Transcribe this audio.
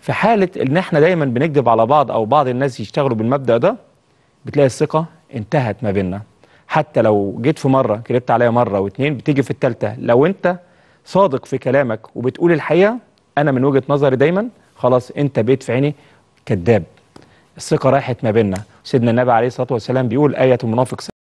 في حالة إن إحنا دايما بنكذب على بعض أو بعض الناس يشتغلوا بالمبدأ ده بتلاقي الثقة انتهت ما بيننا حتى لو جيت في مرة كذبت عليا مرة واتنين بتيجي في التالتة لو أنت صادق في كلامك وبتقول الحقيقة أنا من وجهة نظري دايما خلاص أنت بيت في عيني كذاب الثقة راحت ما بيننا سيدنا النبي عليه الصلاة والسلام بيقول آية المنافق